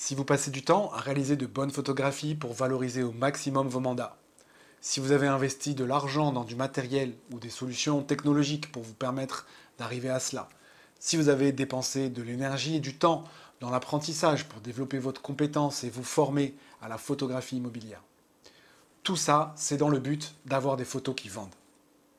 Si vous passez du temps à réaliser de bonnes photographies pour valoriser au maximum vos mandats, si vous avez investi de l'argent dans du matériel ou des solutions technologiques pour vous permettre d'arriver à cela, si vous avez dépensé de l'énergie et du temps dans l'apprentissage pour développer votre compétence et vous former à la photographie immobilière. Tout ça, c'est dans le but d'avoir des photos qui vendent.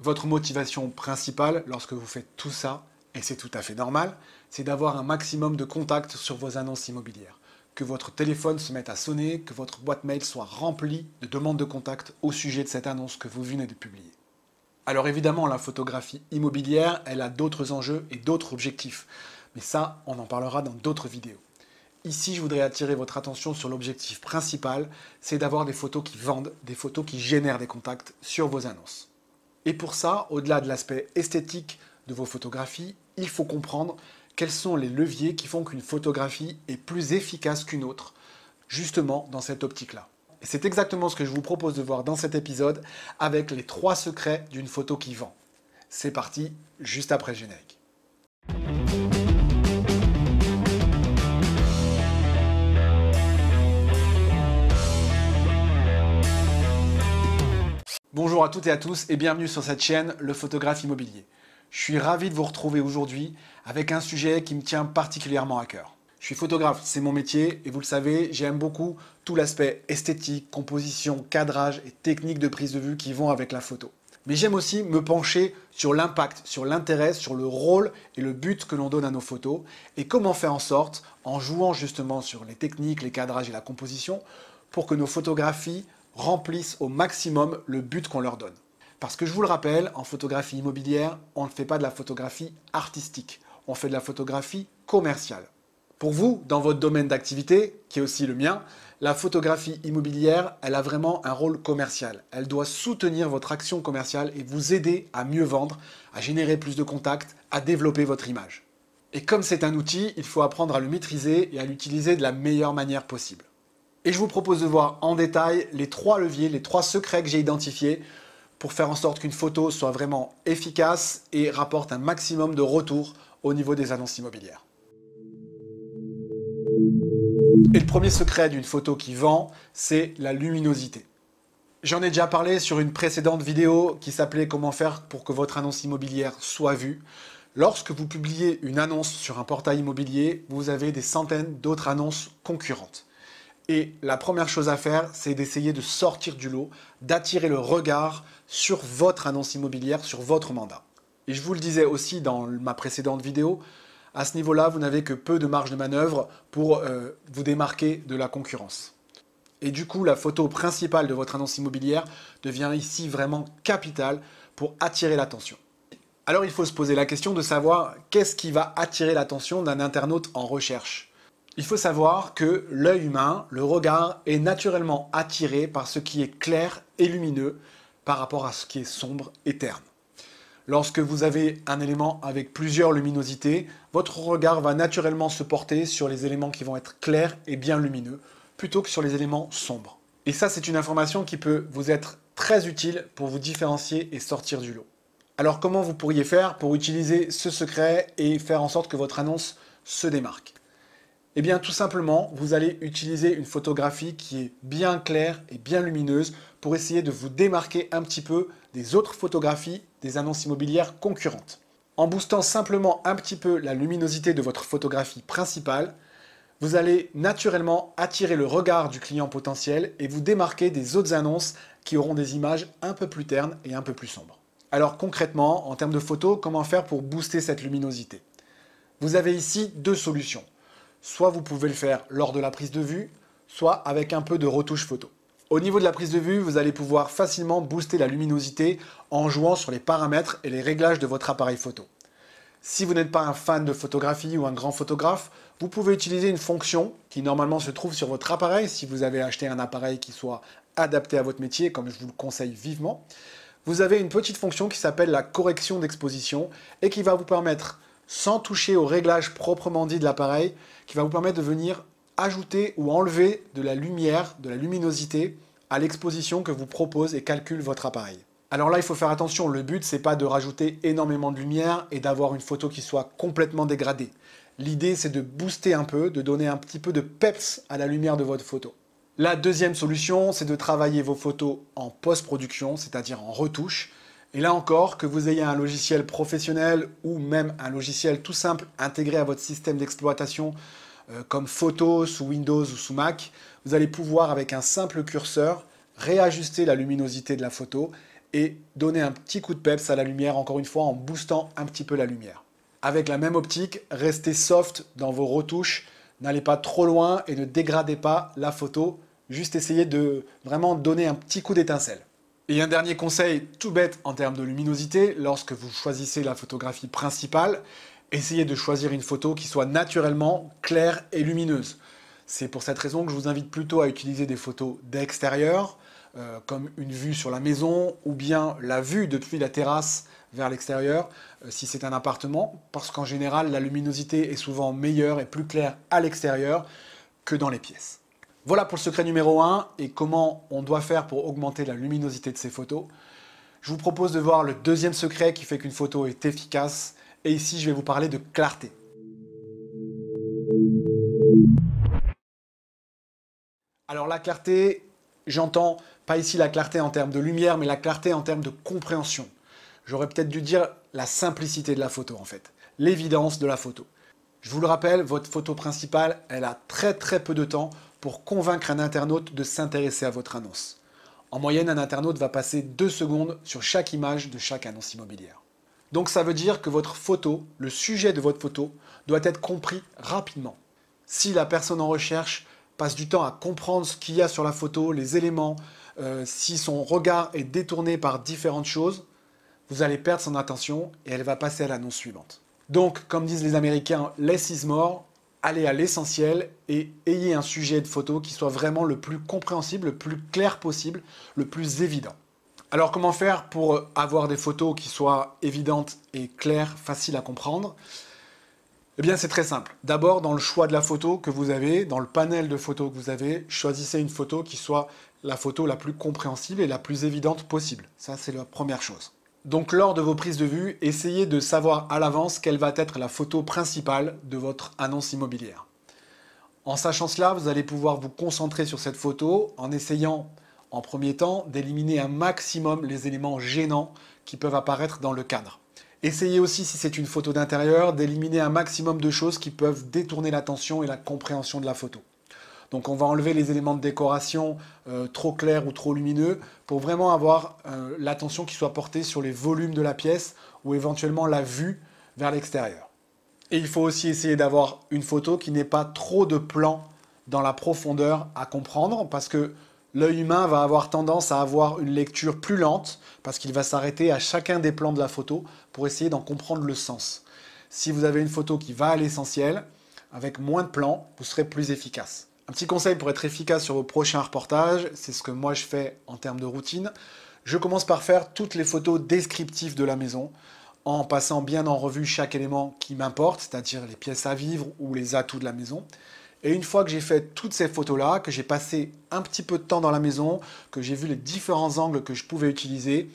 Votre motivation principale lorsque vous faites tout ça, et c'est tout à fait normal, c'est d'avoir un maximum de contacts sur vos annonces immobilières, que votre téléphone se mette à sonner, que votre boîte mail soit remplie de demandes de contact au sujet de cette annonce que vous venez de publier. Alors évidemment, la photographie immobilière, elle a d'autres enjeux et d'autres objectifs, mais ça, on en parlera dans d'autres vidéos. Ici, je voudrais attirer votre attention sur l'objectif principal, c'est d'avoir des photos qui vendent, des photos qui génèrent des contacts sur vos annonces. Et pour ça, au-delà de l'aspect esthétique de vos photographies, il faut comprendre quels sont les leviers qui font qu'une photographie est plus efficace qu'une autre, justement dans cette optique-là. Et c'est exactement ce que je vous propose de voir dans cet épisode avec les trois secrets d'une photo qui vend. C'est parti, juste après le générique. Bonjour à toutes et à tous et bienvenue sur cette chaîne Le Photographe Immobilier. Je suis ravi de vous retrouver aujourd'hui avec un sujet qui me tient particulièrement à cœur. Je suis photographe, c'est mon métier et vous le savez, j'aime beaucoup tout l'aspect esthétique, composition, cadrage et technique de prise de vue qui vont avec la photo. Mais j'aime aussi me pencher sur l'impact, sur l'intérêt, sur le rôle et le but que l'on donne à nos photos et comment faire en sorte, en jouant justement sur les techniques, les cadrages et la composition, pour que nos photographies remplissent au maximum le but qu'on leur donne. Parce que je vous le rappelle, en photographie immobilière, on ne fait pas de la photographie artistique, on fait de la photographie commerciale. Pour vous, dans votre domaine d'activité, qui est aussi le mien, la photographie immobilière, elle a vraiment un rôle commercial. Elle doit soutenir votre action commerciale et vous aider à mieux vendre, à générer plus de contacts, à développer votre image. Et comme c'est un outil, il faut apprendre à le maîtriser et à l'utiliser de la meilleure manière possible. Et je vous propose de voir en détail les trois leviers, les trois secrets que j'ai identifiés pour faire en sorte qu'une photo soit vraiment efficace et rapporte un maximum de retours au niveau des annonces immobilières. Et le premier secret d'une photo qui vend, c'est la luminosité. J'en ai déjà parlé sur une précédente vidéo qui s'appelait Comment faire pour que votre annonce immobilière soit vue. Lorsque vous publiez une annonce sur un portail immobilier, vous avez des centaines d'autres annonces concurrentes. Et la première chose à faire, c'est d'essayer de sortir du lot, d'attirer le regard sur votre annonce immobilière, sur votre mandat. Et je vous le disais aussi dans ma précédente vidéo, à ce niveau-là, vous n'avez que peu de marge de manœuvre pour euh, vous démarquer de la concurrence. Et du coup, la photo principale de votre annonce immobilière devient ici vraiment capitale pour attirer l'attention. Alors il faut se poser la question de savoir qu'est-ce qui va attirer l'attention d'un internaute en recherche. Il faut savoir que l'œil humain, le regard, est naturellement attiré par ce qui est clair et lumineux par rapport à ce qui est sombre et terne. Lorsque vous avez un élément avec plusieurs luminosités, votre regard va naturellement se porter sur les éléments qui vont être clairs et bien lumineux, plutôt que sur les éléments sombres. Et ça, c'est une information qui peut vous être très utile pour vous différencier et sortir du lot. Alors comment vous pourriez faire pour utiliser ce secret et faire en sorte que votre annonce se démarque eh bien tout simplement, vous allez utiliser une photographie qui est bien claire et bien lumineuse pour essayer de vous démarquer un petit peu des autres photographies des annonces immobilières concurrentes. En boostant simplement un petit peu la luminosité de votre photographie principale, vous allez naturellement attirer le regard du client potentiel et vous démarquer des autres annonces qui auront des images un peu plus ternes et un peu plus sombres. Alors concrètement, en termes de photos, comment faire pour booster cette luminosité Vous avez ici deux solutions. Soit vous pouvez le faire lors de la prise de vue, soit avec un peu de retouche photo. Au niveau de la prise de vue, vous allez pouvoir facilement booster la luminosité en jouant sur les paramètres et les réglages de votre appareil photo. Si vous n'êtes pas un fan de photographie ou un grand photographe, vous pouvez utiliser une fonction qui normalement se trouve sur votre appareil si vous avez acheté un appareil qui soit adapté à votre métier, comme je vous le conseille vivement. Vous avez une petite fonction qui s'appelle la correction d'exposition et qui va vous permettre sans toucher au réglage proprement dit de l'appareil, qui va vous permettre de venir ajouter ou enlever de la lumière, de la luminosité à l'exposition que vous propose et calcule votre appareil. Alors là, il faut faire attention, le but c'est pas de rajouter énormément de lumière et d'avoir une photo qui soit complètement dégradée. L'idée c'est de booster un peu, de donner un petit peu de peps à la lumière de votre photo. La deuxième solution, c'est de travailler vos photos en post-production, c'est-à-dire en retouche. Et là encore, que vous ayez un logiciel professionnel ou même un logiciel tout simple intégré à votre système d'exploitation euh, comme Photos sous Windows ou sous Mac, vous allez pouvoir avec un simple curseur réajuster la luminosité de la photo et donner un petit coup de peps à la lumière, encore une fois en boostant un petit peu la lumière. Avec la même optique, restez soft dans vos retouches, n'allez pas trop loin et ne dégradez pas la photo, juste essayez de vraiment donner un petit coup d'étincelle. Et un dernier conseil tout bête en termes de luminosité, lorsque vous choisissez la photographie principale, essayez de choisir une photo qui soit naturellement claire et lumineuse. C'est pour cette raison que je vous invite plutôt à utiliser des photos d'extérieur, euh, comme une vue sur la maison ou bien la vue depuis la terrasse vers l'extérieur, euh, si c'est un appartement, parce qu'en général, la luminosité est souvent meilleure et plus claire à l'extérieur que dans les pièces. Voilà pour le secret numéro 1 et comment on doit faire pour augmenter la luminosité de ces photos. Je vous propose de voir le deuxième secret qui fait qu'une photo est efficace. Et ici, je vais vous parler de clarté. Alors la clarté, j'entends pas ici la clarté en termes de lumière, mais la clarté en termes de compréhension. J'aurais peut-être dû dire la simplicité de la photo en fait, l'évidence de la photo. Je vous le rappelle, votre photo principale, elle a très très peu de temps pour convaincre un internaute de s'intéresser à votre annonce. En moyenne, un internaute va passer deux secondes sur chaque image de chaque annonce immobilière. Donc ça veut dire que votre photo, le sujet de votre photo, doit être compris rapidement. Si la personne en recherche passe du temps à comprendre ce qu'il y a sur la photo, les éléments, euh, si son regard est détourné par différentes choses, vous allez perdre son attention et elle va passer à l'annonce suivante. Donc, comme disent les Américains, less is more, allez à l'essentiel et ayez un sujet de photo qui soit vraiment le plus compréhensible, le plus clair possible, le plus évident. Alors comment faire pour avoir des photos qui soient évidentes et claires, faciles à comprendre Eh bien c'est très simple. D'abord dans le choix de la photo que vous avez, dans le panel de photos que vous avez, choisissez une photo qui soit la photo la plus compréhensible et la plus évidente possible. Ça c'est la première chose. Donc lors de vos prises de vue, essayez de savoir à l'avance quelle va être la photo principale de votre annonce immobilière. En sachant cela, vous allez pouvoir vous concentrer sur cette photo en essayant en premier temps d'éliminer un maximum les éléments gênants qui peuvent apparaître dans le cadre. Essayez aussi, si c'est une photo d'intérieur, d'éliminer un maximum de choses qui peuvent détourner l'attention et la compréhension de la photo. Donc on va enlever les éléments de décoration euh, trop clairs ou trop lumineux pour vraiment avoir euh, l'attention qui soit portée sur les volumes de la pièce ou éventuellement la vue vers l'extérieur. Et il faut aussi essayer d'avoir une photo qui n'ait pas trop de plans dans la profondeur à comprendre parce que l'œil humain va avoir tendance à avoir une lecture plus lente parce qu'il va s'arrêter à chacun des plans de la photo pour essayer d'en comprendre le sens. Si vous avez une photo qui va à l'essentiel, avec moins de plans, vous serez plus efficace. Un petit conseil pour être efficace sur vos prochains reportages, c'est ce que moi je fais en termes de routine. Je commence par faire toutes les photos descriptives de la maison en passant bien en revue chaque élément qui m'importe, c'est-à-dire les pièces à vivre ou les atouts de la maison. Et une fois que j'ai fait toutes ces photos-là, que j'ai passé un petit peu de temps dans la maison, que j'ai vu les différents angles que je pouvais utiliser,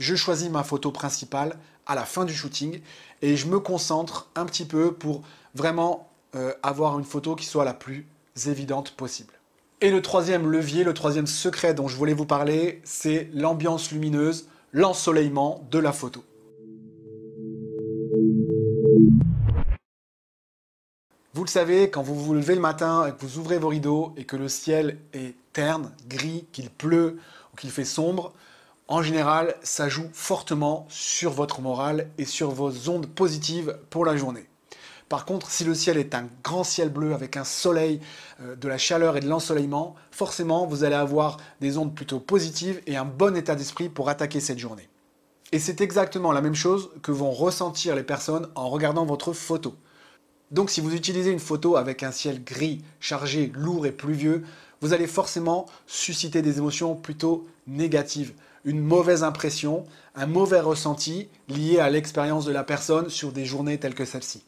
je choisis ma photo principale à la fin du shooting et je me concentre un petit peu pour vraiment euh, avoir une photo qui soit la plus évidentes possibles. Et le troisième levier, le troisième secret dont je voulais vous parler, c'est l'ambiance lumineuse, l'ensoleillement de la photo. Vous le savez, quand vous vous levez le matin et que vous ouvrez vos rideaux et que le ciel est terne, gris, qu'il pleut ou qu'il fait sombre, en général, ça joue fortement sur votre morale et sur vos ondes positives pour la journée. Par contre, si le ciel est un grand ciel bleu avec un soleil, euh, de la chaleur et de l'ensoleillement, forcément, vous allez avoir des ondes plutôt positives et un bon état d'esprit pour attaquer cette journée. Et c'est exactement la même chose que vont ressentir les personnes en regardant votre photo. Donc si vous utilisez une photo avec un ciel gris, chargé, lourd et pluvieux, vous allez forcément susciter des émotions plutôt négatives, une mauvaise impression, un mauvais ressenti lié à l'expérience de la personne sur des journées telles que celle-ci.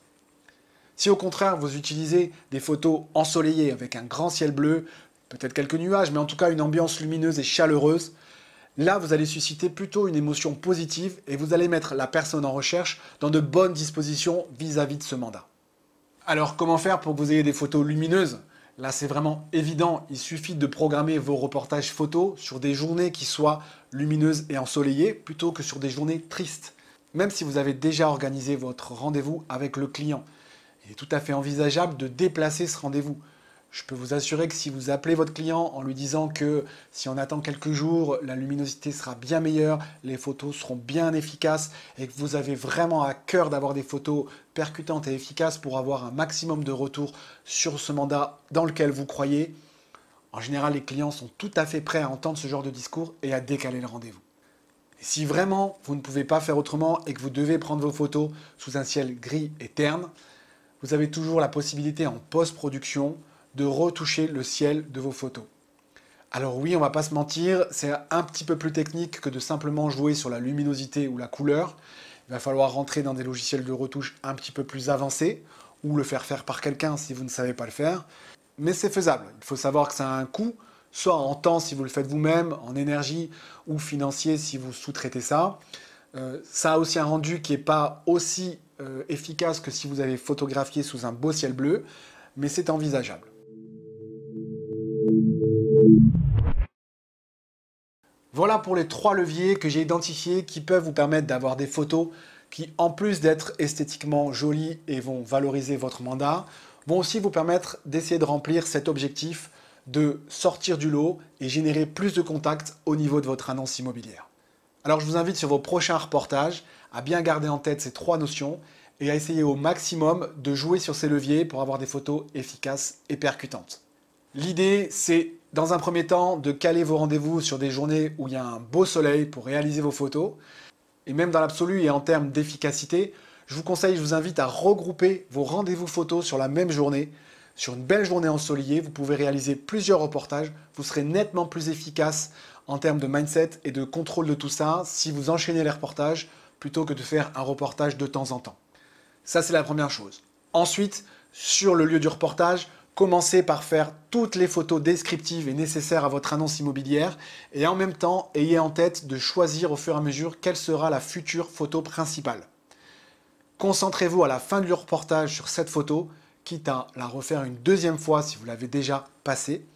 Si au contraire vous utilisez des photos ensoleillées avec un grand ciel bleu, peut-être quelques nuages, mais en tout cas une ambiance lumineuse et chaleureuse, là vous allez susciter plutôt une émotion positive et vous allez mettre la personne en recherche dans de bonnes dispositions vis-à-vis de ce mandat. Alors comment faire pour que vous ayez des photos lumineuses Là, c'est vraiment évident. Il suffit de programmer vos reportages photos sur des journées qui soient lumineuses et ensoleillées plutôt que sur des journées tristes. Même si vous avez déjà organisé votre rendez-vous avec le client il est tout à fait envisageable de déplacer ce rendez-vous. Je peux vous assurer que si vous appelez votre client en lui disant que si on attend quelques jours, la luminosité sera bien meilleure, les photos seront bien efficaces et que vous avez vraiment à cœur d'avoir des photos percutantes et efficaces pour avoir un maximum de retour sur ce mandat dans lequel vous croyez, en général les clients sont tout à fait prêts à entendre ce genre de discours et à décaler le rendez-vous. Si vraiment vous ne pouvez pas faire autrement et que vous devez prendre vos photos sous un ciel gris et terne, vous avez toujours la possibilité en post-production de retoucher le ciel de vos photos. Alors oui, on va pas se mentir, c'est un petit peu plus technique que de simplement jouer sur la luminosité ou la couleur. Il va falloir rentrer dans des logiciels de retouche un petit peu plus avancés ou le faire faire par quelqu'un si vous ne savez pas le faire. Mais c'est faisable. Il faut savoir que ça a un coût, soit en temps si vous le faites vous-même, en énergie ou financier si vous sous-traitez ça. Euh, ça a aussi un rendu qui n'est pas aussi euh, efficace que si vous avez photographié sous un beau ciel bleu, mais c'est envisageable. Voilà pour les trois leviers que j'ai identifiés qui peuvent vous permettre d'avoir des photos qui, en plus d'être esthétiquement jolies et vont valoriser votre mandat, vont aussi vous permettre d'essayer de remplir cet objectif de sortir du lot et générer plus de contacts au niveau de votre annonce immobilière. Alors je vous invite sur vos prochains reportages à bien garder en tête ces trois notions et à essayer au maximum de jouer sur ces leviers pour avoir des photos efficaces et percutantes. L'idée, c'est dans un premier temps de caler vos rendez-vous sur des journées où il y a un beau soleil pour réaliser vos photos. Et même dans l'absolu et en termes d'efficacité, je vous conseille, je vous invite à regrouper vos rendez-vous photos sur la même journée. Sur une belle journée ensoleillée, vous pouvez réaliser plusieurs reportages, vous serez nettement plus efficace en termes de mindset et de contrôle de tout ça si vous enchaînez les reportages plutôt que de faire un reportage de temps en temps. Ça, c'est la première chose. Ensuite, sur le lieu du reportage, commencez par faire toutes les photos descriptives et nécessaires à votre annonce immobilière et en même temps, ayez en tête de choisir au fur et à mesure quelle sera la future photo principale. Concentrez-vous à la fin du reportage sur cette photo, quitte à la refaire une deuxième fois si vous l'avez déjà passée,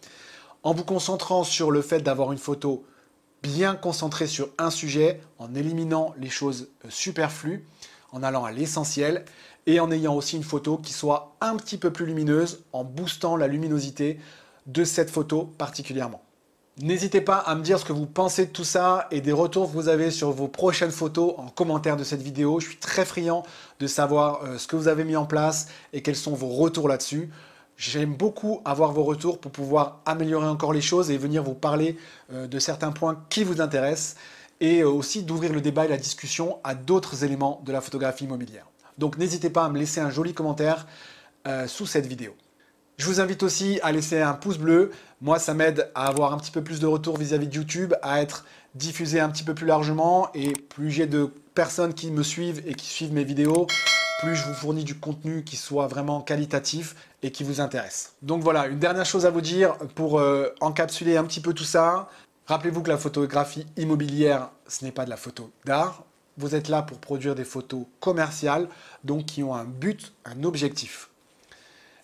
en vous concentrant sur le fait d'avoir une photo bien concentré sur un sujet en éliminant les choses euh, superflues, en allant à l'essentiel et en ayant aussi une photo qui soit un petit peu plus lumineuse en boostant la luminosité de cette photo particulièrement. N'hésitez pas à me dire ce que vous pensez de tout ça et des retours que vous avez sur vos prochaines photos en commentaire de cette vidéo. Je suis très friand de savoir euh, ce que vous avez mis en place et quels sont vos retours là-dessus. J'aime beaucoup avoir vos retours pour pouvoir améliorer encore les choses et venir vous parler euh, de certains points qui vous intéressent et euh, aussi d'ouvrir le débat et la discussion à d'autres éléments de la photographie immobilière. Donc n'hésitez pas à me laisser un joli commentaire euh, sous cette vidéo. Je vous invite aussi à laisser un pouce bleu. Moi, ça m'aide à avoir un petit peu plus de retours vis-à-vis de YouTube, à être diffusé un petit peu plus largement et plus j'ai de personnes qui me suivent et qui suivent mes vidéos, plus je vous fournis du contenu qui soit vraiment qualitatif et qui vous intéresse. Donc voilà, une dernière chose à vous dire pour euh, encapsuler un petit peu tout ça. Rappelez-vous que la photographie immobilière, ce n'est pas de la photo d'art. Vous êtes là pour produire des photos commerciales, donc qui ont un but, un objectif.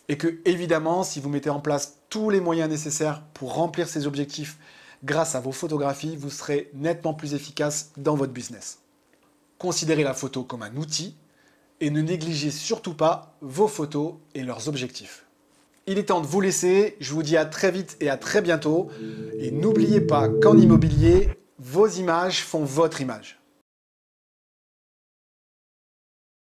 Et que évidemment, si vous mettez en place tous les moyens nécessaires pour remplir ces objectifs grâce à vos photographies, vous serez nettement plus efficace dans votre business. Considérez la photo comme un outil et ne négligez surtout pas vos photos et leurs objectifs. Il est temps de vous laisser, je vous dis à très vite et à très bientôt, et n'oubliez pas qu'en immobilier, vos images font votre image.